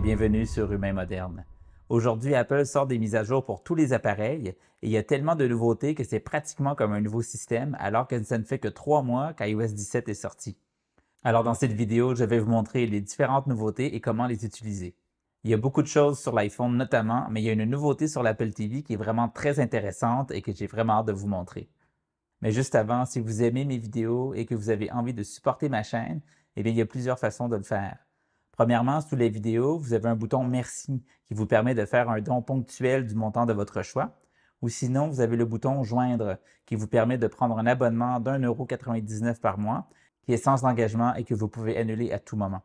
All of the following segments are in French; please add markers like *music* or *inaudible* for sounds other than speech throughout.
bienvenue sur Humain Moderne. Aujourd'hui, Apple sort des mises à jour pour tous les appareils et il y a tellement de nouveautés que c'est pratiquement comme un nouveau système alors que ça ne fait que trois mois qu'iOS 17 est sorti. Alors dans cette vidéo, je vais vous montrer les différentes nouveautés et comment les utiliser. Il y a beaucoup de choses sur l'iPhone notamment, mais il y a une nouveauté sur l'Apple TV qui est vraiment très intéressante et que j'ai vraiment hâte de vous montrer. Mais juste avant, si vous aimez mes vidéos et que vous avez envie de supporter ma chaîne, eh il y a plusieurs façons de le faire. Premièrement, sous les vidéos, vous avez un bouton Merci qui vous permet de faire un don ponctuel du montant de votre choix. Ou sinon, vous avez le bouton Joindre qui vous permet de prendre un abonnement d'1,99 par mois qui est sans engagement et que vous pouvez annuler à tout moment.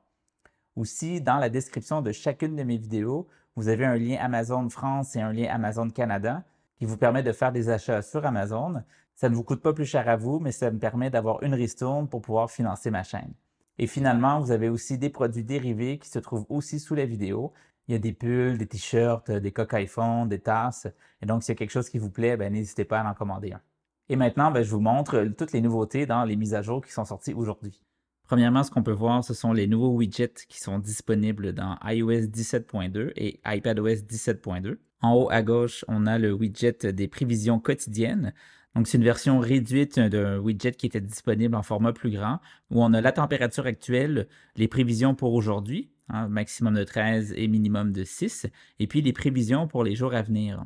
Aussi, dans la description de chacune de mes vidéos, vous avez un lien Amazon France et un lien Amazon Canada qui vous permet de faire des achats sur Amazon. Ça ne vous coûte pas plus cher à vous, mais ça me permet d'avoir une ristourne pour pouvoir financer ma chaîne. Et finalement, vous avez aussi des produits dérivés qui se trouvent aussi sous la vidéo. Il y a des pulls, des t-shirts, euh, des coques iPhone, des tasses. Et donc, s'il y a quelque chose qui vous plaît, ben, n'hésitez pas à en commander un. Et maintenant, ben, je vous montre euh, toutes les nouveautés dans les mises à jour qui sont sorties aujourd'hui. Premièrement, ce qu'on peut voir, ce sont les nouveaux widgets qui sont disponibles dans iOS 17.2 et iPadOS 17.2. En haut à gauche, on a le widget des prévisions quotidiennes. Donc, c'est une version réduite d'un widget qui était disponible en format plus grand, où on a la température actuelle, les prévisions pour aujourd'hui, un hein, maximum de 13 et minimum de 6, et puis les prévisions pour les jours à venir.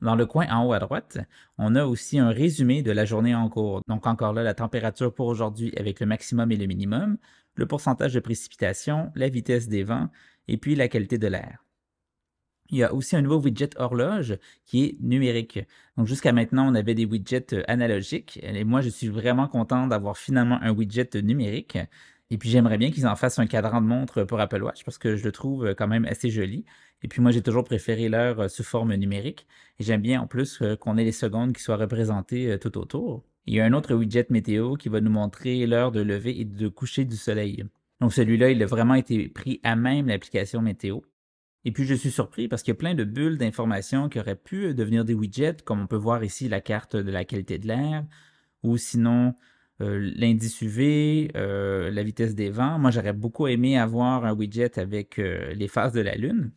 Dans le coin en haut à droite, on a aussi un résumé de la journée en cours. Donc encore là, la température pour aujourd'hui avec le maximum et le minimum, le pourcentage de précipitations, la vitesse des vents et puis la qualité de l'air. Il y a aussi un nouveau widget horloge qui est numérique. Donc jusqu'à maintenant, on avait des widgets euh, analogiques. Et moi, je suis vraiment content d'avoir finalement un widget numérique. Et puis j'aimerais bien qu'ils en fassent un cadran de montre pour Apple Watch parce que je le trouve euh, quand même assez joli. Et puis moi, j'ai toujours préféré l'heure euh, sous forme numérique. Et j'aime bien en plus qu'on ait les secondes qui soient représentées tout autour. il y a un autre widget météo qui va nous montrer l'heure de lever et de coucher du soleil. Donc celui-là, il a vraiment été pris à même l'application météo. Et puis je suis surpris parce qu'il y a plein de bulles d'informations qui auraient pu euh, devenir des widgets, comme on peut voir ici la carte de la qualité de l'air, ou sinon euh, l'indice UV, euh, la vitesse des vents. Moi, j'aurais beaucoup aimé avoir un widget avec les phases de la Lune.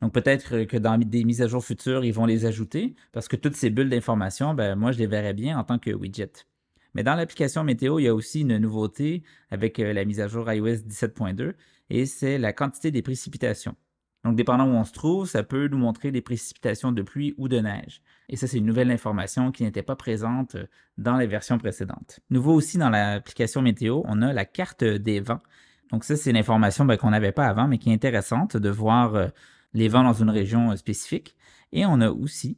Donc peut-être que dans des mises à jour futures, ils vont les ajouter, parce que toutes ces bulles d'informations, ben, moi, je les verrais bien en tant que widget. Mais dans l'application météo, il y a aussi une nouveauté avec la mise à jour iOS 17.2, et c'est la quantité des précipitations. Donc, dépendant où on se trouve, ça peut nous montrer des précipitations de pluie ou de neige. Et ça, c'est une nouvelle information qui n'était pas présente euh, dans les versions précédentes. Nouveau aussi dans l'application météo, on a la carte des vents. Donc ça, c'est une information ben, qu'on n'avait pas avant, mais qui est intéressante de voir euh, les vents dans une région euh, spécifique. Et on a aussi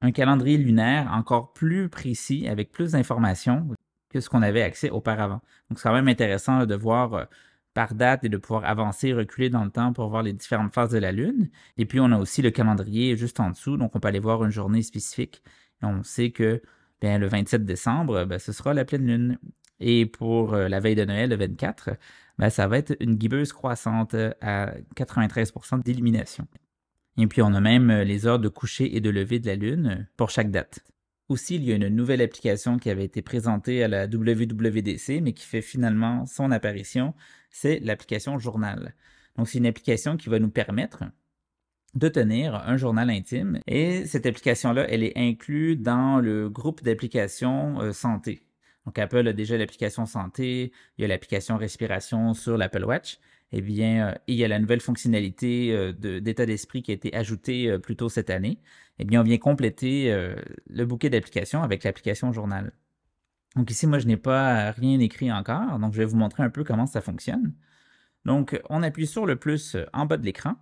un calendrier lunaire encore plus précis, avec plus d'informations que ce qu'on avait accès auparavant. Donc c'est quand même intéressant de voir par date et de pouvoir avancer reculer dans le temps pour voir les différentes phases de la Lune. Et puis, on a aussi le calendrier juste en dessous, donc on peut aller voir une journée spécifique. on sait que bien, le 27 décembre, ben, ce sera la pleine Lune. Et pour euh, la veille de Noël, le 24, ben, ça va être une guibeuse croissante euh, à 93 d'illumination. Et puis, on a même euh, les heures de coucher et de lever de la Lune pour chaque date. Aussi, il y a une nouvelle application qui avait été présentée à la WWDC, mais qui fait finalement son apparition, c'est l'application Journal. Donc, c'est une application qui va nous permettre de tenir un journal intime. Et cette application-là, elle est inclue dans le groupe d'applications euh, santé. Donc, Apple a déjà l'application santé, il y a l'application respiration sur l'Apple Watch eh bien, euh, il y a la nouvelle fonctionnalité euh, d'état d'esprit qui a été ajoutée euh, plus tôt cette année. Et eh bien, on vient compléter le bouquet d'applications avec l'application journal. Donc ici, moi, je n'ai pas rien écrit encore, donc je vais vous montrer un peu comment ça fonctionne. Donc, on appuie sur le plus en bas de l'écran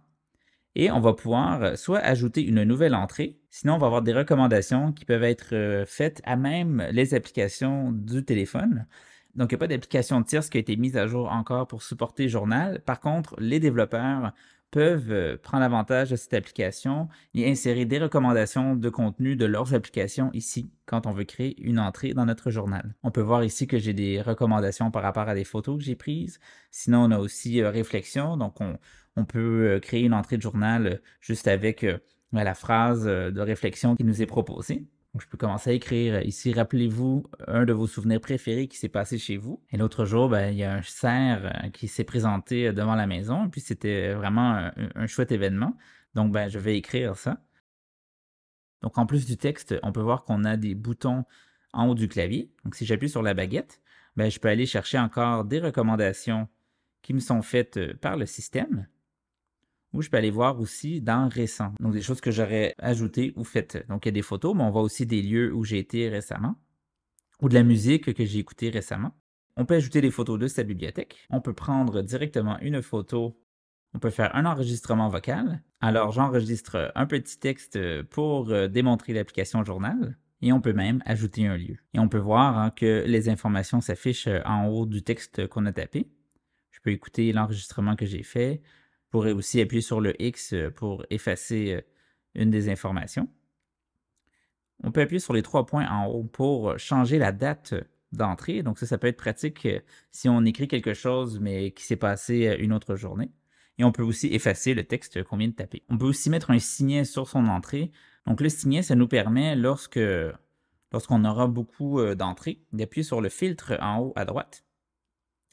et on va pouvoir soit ajouter une nouvelle entrée, sinon on va avoir des recommandations qui peuvent être faites à même les applications du téléphone. Donc, il n'y a pas d'application tierce qui a été mise à jour encore pour supporter Journal. Par contre, les développeurs peuvent euh, prendre avantage de cette application et insérer des recommandations de contenu de leurs applications ici quand on veut créer une entrée dans notre journal. On peut voir ici que j'ai des recommandations par rapport à des photos que j'ai prises. Sinon, on a aussi euh, réflexion. Donc, on, peut euh, créer une entrée de journal juste avec la phrase de réflexion qui nous est proposée je peux commencer à écrire. Ici, rappelez-vous un de vos souvenirs préférés qui s'est passé chez vous. Et l'autre jour, ben, il y a un cerf euh, qui s'est présenté euh, devant la maison. Et puis, c'était vraiment un, chouette événement. Donc, ben, je vais écrire ça. Donc, en plus du texte, on peut voir qu'on a des boutons en haut du clavier. Donc, si j'appuie sur la baguette, ben, je peux aller chercher encore des recommandations qui me sont faites euh, par le système. Où je peux aller voir aussi dans récent. Donc, des choses que j'aurais ajoutées ou faites. Donc, il y a des photos, mais on voit aussi des lieux où j'ai été récemment ou de la musique que j'ai écoutée récemment. On peut ajouter des photos de sa bibliothèque. On peut prendre directement une photo. On peut faire un enregistrement vocal. Alors, j'enregistre un petit texte pour euh, démontrer l'application journal. Et on peut même ajouter un lieu. Et on peut voir hein, que les informations s'affichent euh, en haut du texte qu'on a tapé. Je peux écouter l'enregistrement que j'ai fait, on pourrait aussi appuyer sur le X euh, pour effacer euh, une des informations. On peut appuyer sur les trois points en haut pour euh, changer la date d'entrée. Donc ça, ça peut être pratique si on écrit quelque chose mais qui s'est passé une autre journée. Et on peut aussi effacer le texte qu'on vient de taper. On peut aussi mettre un signet sur son entrée. Donc le signet, ça nous permet, lorsque lorsqu'on aura beaucoup d'entrées, d'appuyer sur le filtre en haut à droite.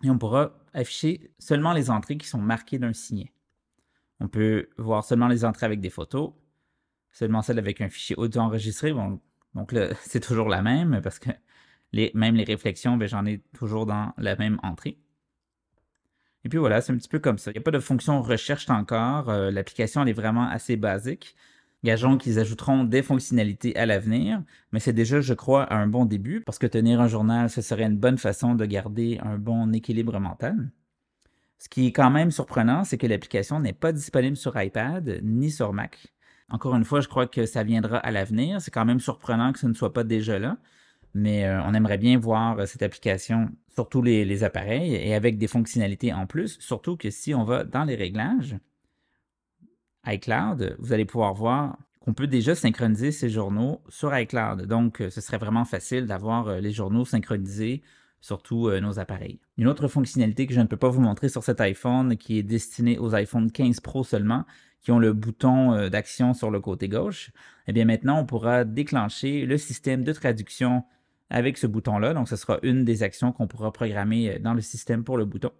Et on pourra afficher seulement les entrées qui sont marquées d'un signet. On peut voir seulement les entrées avec des photos, seulement celles avec un fichier audio enregistré. donc là, *laughs* c'est toujours la même parce que les, même les réflexions, ben, j'en ai toujours dans la même entrée. Et puis voilà, c'est un petit peu comme ça. Il n'y a pas de fonction recherche encore. Euh, l'application, elle est vraiment assez basique. Gageons qu'ils ajouteront des fonctionnalités à l'avenir, mais c'est déjà, je crois, un bon début parce que tenir un journal, ce serait une bonne façon de garder un bon équilibre mental. Ce qui est quand même surprenant, c'est que l'application n'est pas disponible sur iPad ni sur Mac. Encore une fois, je crois que ça viendra à l'avenir. C'est quand même surprenant que ce ne soit pas déjà là, mais euh, on aimerait bien voir euh, cette application sur tous les, appareils et avec des fonctionnalités en plus, surtout que si on va dans les réglages, iCloud, vous allez pouvoir voir qu'on peut déjà synchroniser ces journaux sur iCloud. Donc, euh, ce serait vraiment facile d'avoir les journaux synchronisés surtout euh, nos appareils. Une autre fonctionnalité que je ne peux pas vous montrer sur cet iPhone, qui est destinée aux iPhone 15 Pro seulement, qui ont le bouton euh, d'action sur le côté gauche, eh bien maintenant on pourra déclencher le système de traduction avec ce bouton-là. Donc ce sera une des actions qu'on pourra programmer euh, dans le système pour le bouton.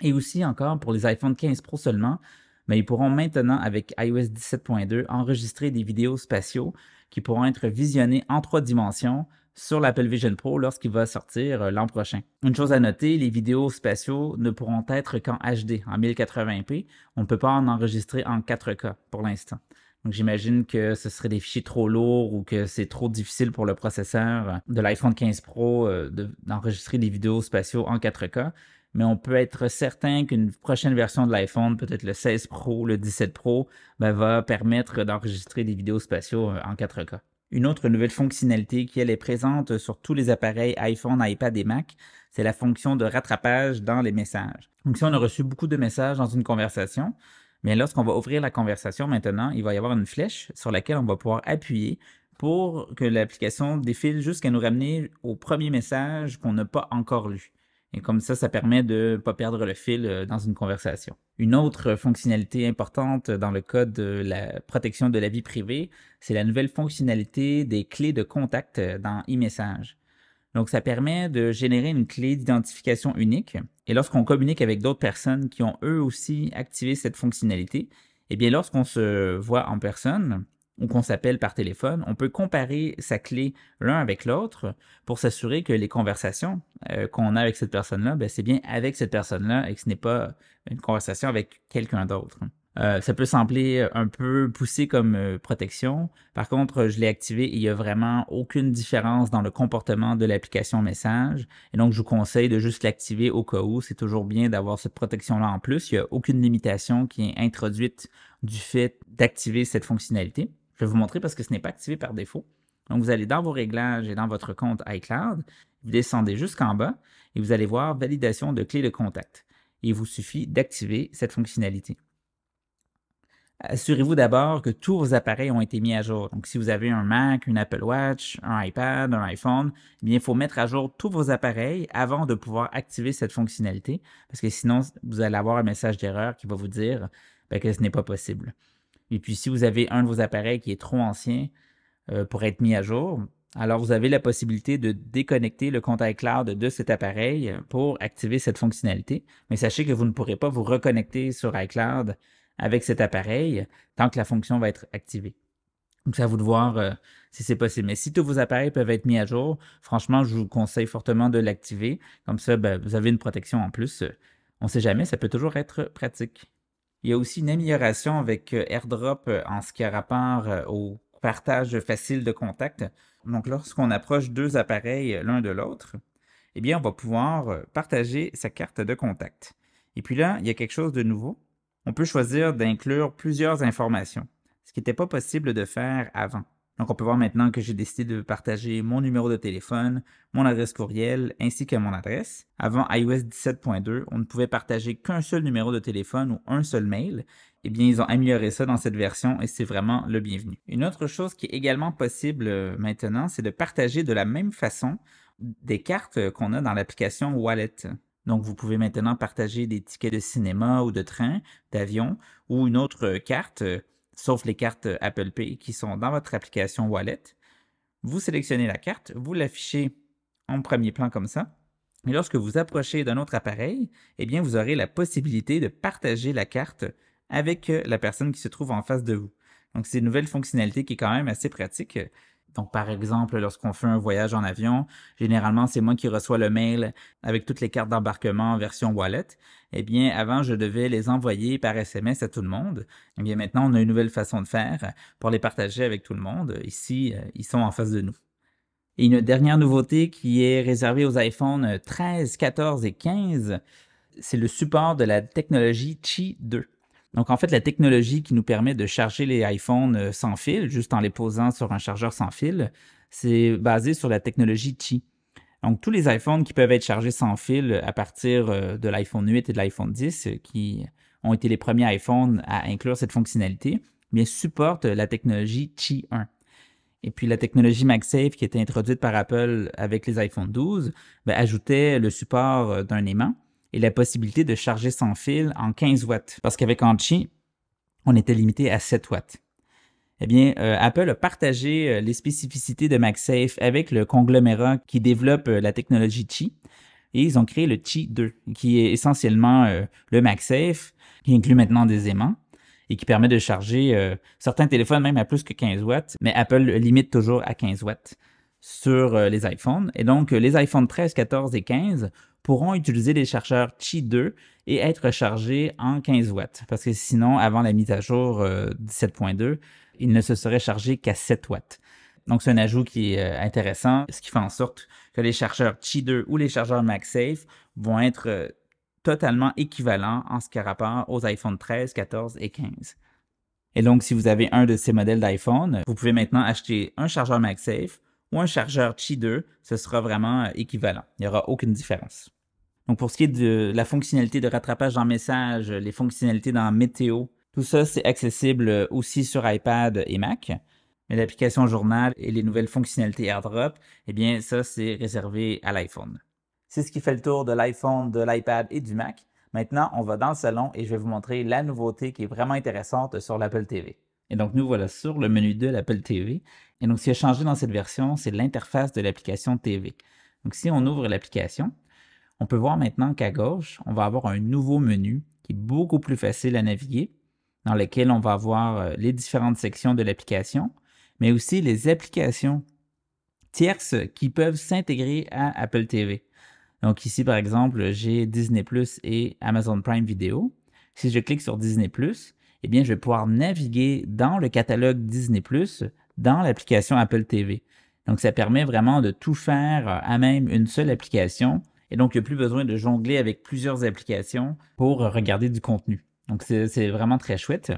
Et aussi encore pour les iPhone 15 Pro seulement, mais ben, ils pourront maintenant, avec iOS 17.2, enregistrer des vidéos spatiaux qui pourront être visionnées en trois dimensions sur l'Apple Vision Pro lorsqu'il va sortir euh, l'an prochain. Une chose à noter, les vidéos spatiaux ne pourront être qu'en HD, en 1080p. On ne peut pas en enregistrer en 4K pour l'instant. Donc j'imagine que ce serait des fichiers trop lourds ou que c'est trop difficile pour le processeur euh, de l'iPhone 15 Pro euh, d'enregistrer des vidéos spatiaux en 4K. Mais on peut être certain qu'une prochaine version de l'iPhone, peut-être le 16 Pro, le 17 Pro, ben, va permettre d'enregistrer des vidéos spatiaux en 4K une autre nouvelle fonctionnalité qui, elle, est présente sur tous les appareils iPhone, iPad et Mac, c'est la fonction de rattrapage dans les messages. Donc, si on a reçu beaucoup de messages dans une conversation, mais lorsqu'on va ouvrir la conversation maintenant, il va y avoir une flèche sur laquelle on va pouvoir appuyer pour que l'application défile jusqu'à nous ramener au premier message qu'on n'a pas encore lu. Et comme ça, ça permet de ne pas perdre le fil euh, dans une conversation. Une autre fonctionnalité importante dans le code de la protection de la vie privée, c'est la nouvelle fonctionnalité des clés de contact euh, dans e-message. Donc, ça permet de générer une clé d'identification unique. Et lorsqu'on communique avec d'autres personnes qui ont eux aussi activé cette fonctionnalité, eh bien, lorsqu'on se voit en personne, ou qu'on s'appelle par téléphone, on peut comparer sa clé l'un avec l'autre pour s'assurer que les conversations euh, qu'on a avec cette personne-là, ben, c'est bien avec cette personne-là et que ce n'est pas euh, une conversation avec quelqu'un d'autre. Euh, ça peut sembler un peu poussé comme protection. Par contre, je l'ai activé et il n'y a vraiment aucune différence dans le comportement de l'application message. Et donc, je vous conseille de juste l'activer au cas où. C'est toujours bien d'avoir cette protection-là en plus. Il n'y a aucune limitation qui est introduite du fait d'activer cette fonctionnalité. Je vais vous montrer parce que ce n'est pas activé par défaut. Donc, vous allez dans vos réglages et dans votre compte iCloud, vous descendez jusqu'en bas et vous allez voir validation de clé de contact. Il vous suffit d'activer cette fonctionnalité. Assurez-vous d'abord que tous vos appareils ont été mis à jour. Donc, si vous avez un Mac, une Apple Watch, un iPad, un iPhone, eh bien, il faut mettre à jour tous vos appareils avant de pouvoir activer cette fonctionnalité, parce que sinon, vous allez avoir un message d'erreur qui va vous dire ben, que ce n'est pas possible. Et puis, si vous avez un de vos appareils qui est trop ancien euh, pour être mis à jour, alors vous avez la possibilité de déconnecter le compte iCloud de cet appareil pour activer cette fonctionnalité. Mais sachez que vous ne pourrez pas vous reconnecter sur iCloud avec cet appareil tant que la fonction va être activée. Donc, ça à vous de voir euh, si c'est possible. Mais si tous vos appareils peuvent être mis à jour, franchement, je vous conseille fortement de l'activer. Comme ça, ben, vous avez une protection en plus. On ne sait jamais, ça peut toujours être pratique. Il y a aussi une amélioration avec euh, AirDrop euh, en ce qui a rapport euh, au partage facile de contact. Donc lorsqu'on approche deux appareils l'un de l'autre, eh bien on va pouvoir partager sa carte de contact. Et puis là, il y a quelque chose de nouveau. On peut choisir d'inclure plusieurs informations, ce qui n'était pas possible de faire avant. Donc, on peut voir maintenant que j'ai décidé de partager mon numéro de téléphone, mon adresse courriel ainsi que mon adresse. Avant iOS 17.2, on ne pouvait partager qu'un seul numéro de téléphone ou un seul mail. Eh bien, ils ont amélioré ça dans cette version et c'est vraiment le bienvenu. Une autre chose qui est également possible euh, maintenant, c'est de partager de la même façon des cartes euh, qu'on a dans l'application Wallet. Donc, vous pouvez maintenant partager des tickets de cinéma ou de train, d'avion ou une autre euh, carte sauf les cartes euh, Apple Pay qui sont dans votre application Wallet. Vous sélectionnez la carte, vous l'affichez en premier plan comme ça. Et lorsque vous approchez d'un autre appareil, eh bien, vous aurez la possibilité de partager la carte avec euh, la personne qui se trouve en face de vous. Donc, c'est une nouvelle fonctionnalité qui est quand même assez pratique. Donc, par exemple, lorsqu'on fait un voyage en avion, généralement, c'est moi qui reçois le mail avec toutes les cartes d'embarquement en version wallet. Eh bien, avant, je devais les envoyer par SMS à tout le monde. Eh bien, maintenant, on a une nouvelle façon de faire pour les partager avec tout le monde. Ici, euh, ils sont en face de nous. Et une dernière nouveauté qui est réservée aux iPhones 13, 14 et 15, c'est le support de la technologie Qi 2. Donc, en fait, la technologie qui nous permet de charger les iPhones euh, sans fil, juste en les posant sur un chargeur sans fil, c'est basé sur la technologie Qi. Donc, tous les iPhones qui peuvent être chargés sans fil à partir euh, de l'iPhone 8 et de l'iPhone 10, euh, qui ont été les premiers iPhones à inclure cette fonctionnalité, bien, supportent la technologie Qi 1. Et puis la technologie MagSafe qui était introduite par Apple avec les iPhone 12 ben, ajoutait le support d'un aimant et la possibilité de charger sans fil en 15 watts, parce qu'avec Anchi, on était limité à 7 watts. Eh bien, euh, Apple a partagé euh, les spécificités de MagSafe avec le conglomérat qui développe euh, la technologie Qi et ils ont créé le Qi 2, qui est essentiellement le MagSafe, qui inclut maintenant des aimants et qui permet de charger certains téléphones même à plus que 15 watts, mais Apple limite toujours à 15 watts sur les iPhones. Et donc, les iPhones 13, 14 et 15 pourront utiliser les chargeurs Qi 2 et être chargés en 15 watts, parce que sinon, avant la mise à jour 17.2, euh, ils ne se seraient chargés qu'à 7 watts. Donc, c'est un ajout qui est euh, intéressant, ce qui fait en sorte que les chargeurs Qi 2 ou les chargeurs MagSafe vont être euh, totalement équivalents en ce qui a rapport aux iPhone 13, 14 et 15. Et donc, si vous avez un de ces modèles d'iPhone, vous pouvez maintenant acheter un chargeur MagSafe ou un chargeur Qi 2, ce sera vraiment équivalent. Il n'y aura aucune différence. Donc, pour ce qui est de la fonctionnalité de rattrapage en message, les fonctionnalités dans météo, tout ça, c'est accessible euh, aussi sur iPad et Mac. Mais l'application journal et les nouvelles fonctionnalités AirDrop, eh bien, ça, c'est réservé à l'iPhone. C'est ce qui fait le tour de l'iPhone, de l'iPad et du Mac. Maintenant, on va dans le salon et je vais vous montrer la nouveauté qui est vraiment intéressante sur l'Apple TV. Et donc, nous voilà sur le menu de l'Apple TV. Et donc, ce qui a changé dans cette version, c'est l'interface de l'application TV. Donc, si on ouvre l'application, on peut voir maintenant qu'à gauche, on va avoir un nouveau menu qui est beaucoup plus facile à naviguer, dans lequel on va avoir euh, les différentes sections de l'application, mais aussi les applications tierces qui peuvent s'intégrer à Apple TV. Donc ici, par exemple, j'ai Disney Plus et Amazon Prime Video. Si je clique sur Disney Plus, eh bien, je vais pouvoir naviguer dans le catalogue Disney Plus dans l'application Apple TV. Donc, ça permet vraiment de tout faire euh, à même une seule application et donc, il n'y a plus besoin de jongler avec plusieurs applications pour regarder du contenu. Donc, c'est vraiment très chouette.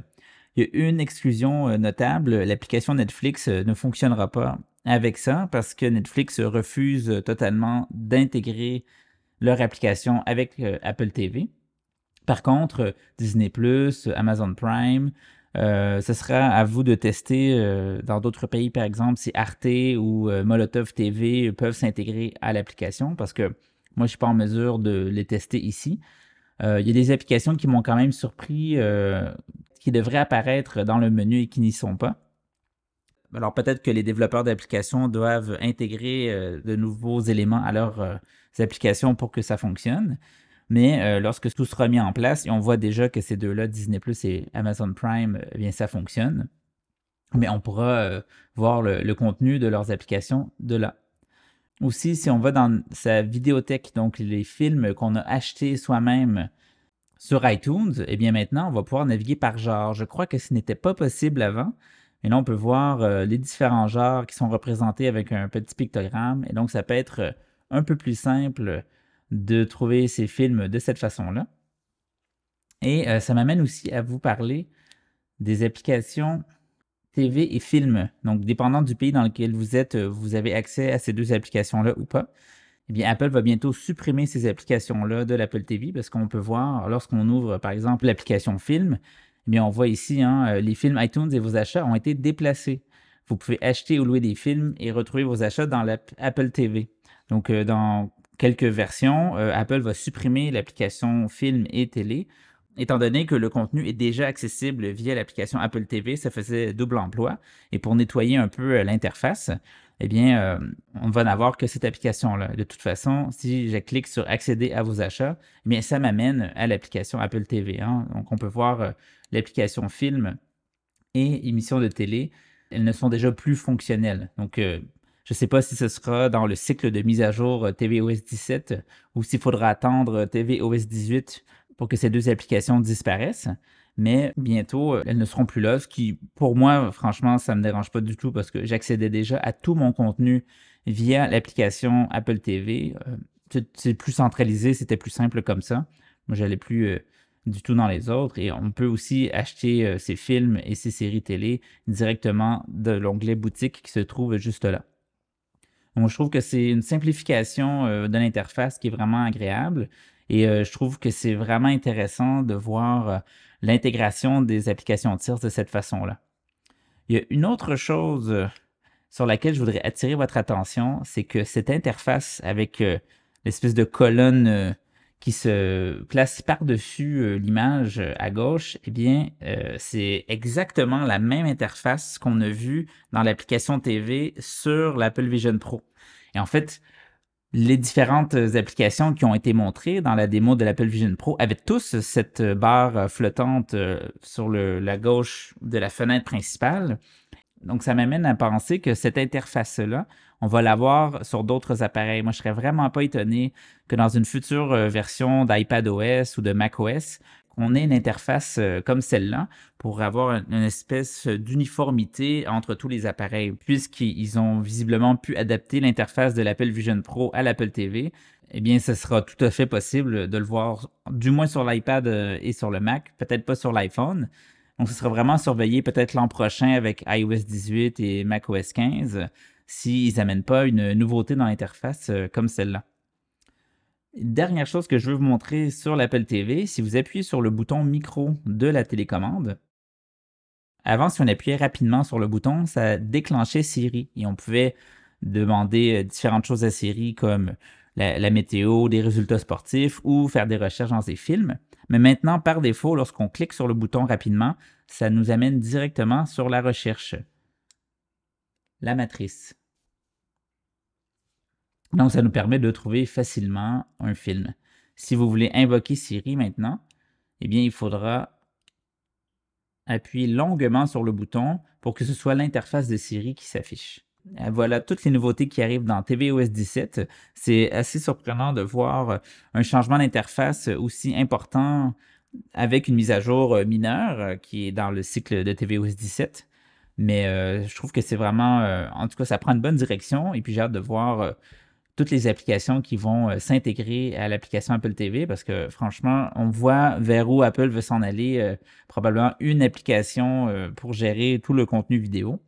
Il y a une exclusion euh, notable, l'application Netflix euh, ne fonctionnera pas avec ça parce que Netflix refuse totalement d'intégrer leur application avec euh, Apple TV. Par contre, Disney ⁇ Amazon Prime, ce sera à vous de tester dans d'autres pays, par exemple, si Arte ou Molotov TV peuvent s'intégrer à l'application parce que moi, je suis pas en mesure de les tester ici. Euh, il y a des applications qui m'ont quand même surpris, euh, qui devraient apparaître dans le menu et qui n'y sont pas. Alors peut-être que les développeurs d'applications doivent intégrer euh, de nouveaux éléments à leurs applications pour que ça fonctionne. Mais lorsque tout sera mis en place, et on voit déjà que ces deux-là, Disney Plus et Amazon Prime, eh bien ça fonctionne. Mais on pourra voir le contenu de leurs applications de là. Aussi, si on va dans sa vidéothèque, donc les films qu'on a achetés soi-même sur iTunes, eh bien maintenant, on va pouvoir naviguer par genre. Je crois que ce n'était pas possible avant. Et là, on peut voir euh, les différents genres qui sont représentés avec un petit pictogramme. Et donc, ça peut être euh, un peu plus simple de trouver ces films de cette façon-là. Et euh, ça m'amène aussi à vous parler des applications TV et film. Donc, dépendant du pays dans lequel vous êtes, euh, vous avez accès à ces deux applications-là ou pas. Eh bien, Apple va bientôt supprimer ces applications-là de l'Apple TV parce qu'on peut voir, lorsqu'on ouvre par exemple l'application film, eh bien, on voit ici, hein, euh, les films iTunes et vos achats ont été déplacés. Vous pouvez acheter ou louer des films et retrouver vos achats dans l'Apple TV. Donc, euh, dans quelques versions, Apple va supprimer l'application film et télé étant donné que le contenu est déjà accessible via l'application Apple TV, ça faisait double emploi. Et pour nettoyer un peu euh, l'interface, eh bien, on euh, on va n'avoir que cette application-là. De toute façon, si je clique sur accéder à vos achats, eh bien, ça m'amène à l'application Apple TV. Hein. Donc, on peut voir euh, l'application film et émission de télé. Elles ne sont déjà plus fonctionnelles. Donc, je ne sais pas si ce sera dans le cycle de mise à jour TVOS 17 ou s'il faudra attendre TVOS 18 pour que ces deux applications disparaissent. Mais bientôt, euh, elles ne seront plus là, ce qui, pour moi, franchement, ça ne me dérange pas du tout parce que j'accédais déjà à tout mon contenu via l'application Apple TV. Euh, c'est plus centralisé, c'était plus simple comme ça. Moi, j'allais plus euh, du tout dans les autres. Et on peut aussi acheter ces films et ses séries télé directement de l'onglet boutique qui se trouve juste là. Donc, je trouve que c'est une simplification de l'interface qui est vraiment agréable. Et euh, je trouve que c'est vraiment intéressant de voir euh, l'intégration des applications tierces de cette façon-là. Il y a une autre chose euh, sur laquelle je voudrais attirer votre attention, c'est que cette interface avec l'espèce de colonne qui se place par-dessus l'image à gauche, eh bien, c'est exactement la même interface qu'on a vue dans l'application TV sur l'Apple Vision Pro. Et en fait, les différentes euh, applications qui ont été montrées dans la démo de l'Apple Vision Pro avaient tous cette euh, barre euh, flottante sur la gauche de la fenêtre principale. Donc, ça m'amène à penser que cette interface-là, on va l'avoir sur d'autres appareils. Moi, je serais vraiment pas étonné que dans une future version d'iPad OS ou de macOS, on a une interface euh, comme celle-là pour avoir une espèce d'uniformité entre tous les appareils, puisqu'ils ont visiblement pu adapter l'interface de l'Apple Vision Pro à l'Apple TV. Eh bien, ce sera tout à fait possible de le voir, du moins sur l'iPad euh, et sur le Mac, peut-être pas sur l'iPhone, donc, ce sera vraiment surveillé peut-être l'an prochain avec iOS 18 et macOS 15 s'ils n'amènent pas une nouveauté dans l'interface euh, comme celle-là. Dernière chose que je veux vous montrer sur l'Apple TV, si vous appuyez sur le bouton micro de la télécommande, avant, si on appuyait rapidement sur le bouton, ça déclenchait Siri et on pouvait demander euh, différentes choses à Siri comme la, météo, des résultats sportifs ou faire des recherches dans des films. Mais maintenant, par défaut, lorsqu'on clique sur le bouton rapidement, ça nous amène directement sur la recherche. La matrice. Donc, ça nous permet de trouver facilement un film. Si vous voulez invoquer Siri maintenant, eh bien, il faudra appuyer longuement sur le bouton pour que ce soit l'interface de Siri qui s'affiche. Euh, voilà toutes les nouveautés qui arrivent dans tvOS 17. C'est assez surprenant de voir un changement d'interface aussi important avec une mise à jour euh, mineure euh, qui est dans le cycle de tvOS 17. Mais je trouve que c'est vraiment, en tout cas, ça prend une bonne direction et puis j'ai hâte de voir toutes les applications qui vont euh, s'intégrer à l'application Apple TV parce que franchement, on voit vers où Apple veut s'en aller, euh, probablement une application euh, pour gérer tout le contenu vidéo.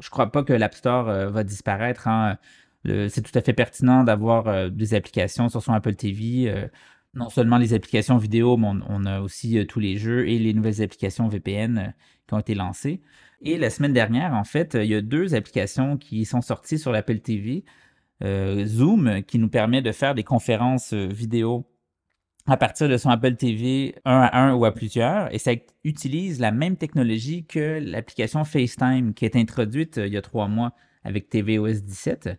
Je ne crois pas que l'App Store va disparaître. Hein. C'est tout à fait pertinent d'avoir des applications sur son Apple TV. non seulement les applications vidéo, mais on a aussi tous les jeux et les nouvelles applications VPN qui ont été lancées. Et la semaine dernière, en fait, il y a deux applications qui sont sorties sur l'Apple TV euh, Zoom qui nous permet de faire des conférences euh, vidéo à partir de son Apple TV un à un ou à plusieurs. Et ça utilise la même technologie que l'application FaceTime qui est introduite euh, il y a trois mois avec tvOS 17.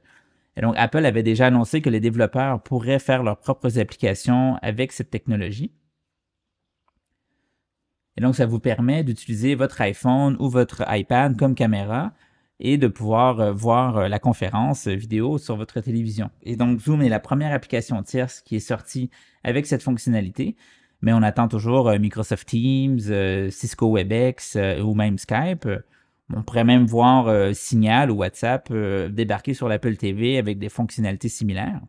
Et donc, Apple avait déjà annoncé que les développeurs pourraient faire leurs propres applications avec cette technologie. Et donc, ça vous permet d'utiliser votre iPhone ou votre iPad comme caméra et de pouvoir euh, voir euh, la conférence euh, vidéo sur votre télévision. Et donc Zoom est la première application tierce qui est sortie avec cette fonctionnalité, mais on attend toujours Microsoft Teams, Cisco WebEx ou même Skype. On pourrait même voir Signal ou WhatsApp débarquer sur l'Apple TV avec des fonctionnalités similaires.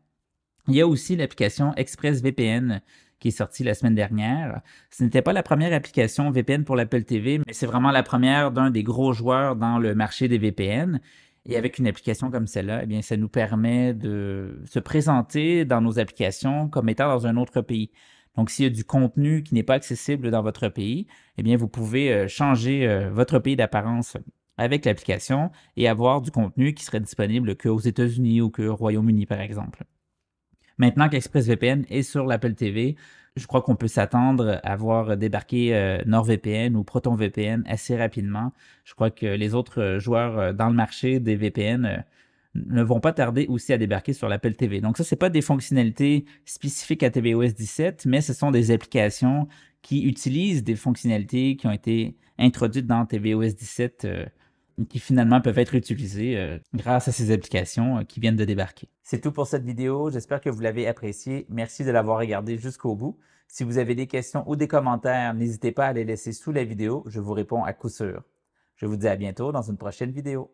Il y a aussi l'application ExpressVPN qui est sorti la semaine dernière. Ce n'était pas la première application VPN pour l'Apple TV, mais c'est vraiment la première d'un des gros joueurs dans le marché des VPN. Et avec une application comme celle-là, eh bien, ça nous permet de se présenter dans nos applications comme étant dans un autre pays. Donc, s'il y a du contenu qui n'est pas accessible dans votre pays, eh bien, vous pouvez euh, changer euh, votre pays d'apparence avec l'application et avoir du contenu qui serait disponible qu'aux États-Unis ou qu'au Royaume-Uni, par exemple. Maintenant qu'ExpressVPN est sur l'Apple TV, je crois qu'on peut s'attendre à voir débarquer euh, NordVPN ou ProtonVPN assez rapidement. Je crois que les autres euh, joueurs euh, dans le marché des VPN ne vont pas tarder aussi à débarquer sur l'Apple TV. Donc ça, ce n'est pas des fonctionnalités spécifiques à tvOS 17, mais ce sont des applications qui utilisent des fonctionnalités qui ont été introduites dans tvOS 17 qui finalement peuvent être utilisés euh, grâce à ces applications euh, qui viennent de débarquer. C'est tout pour cette vidéo. J'espère que vous l'avez appréciée. Merci de l'avoir regardée jusqu'au bout. Si vous avez des questions ou des commentaires, n'hésitez pas à les laisser sous la vidéo. Je vous réponds à coup sûr. Je vous dis à bientôt dans une prochaine vidéo.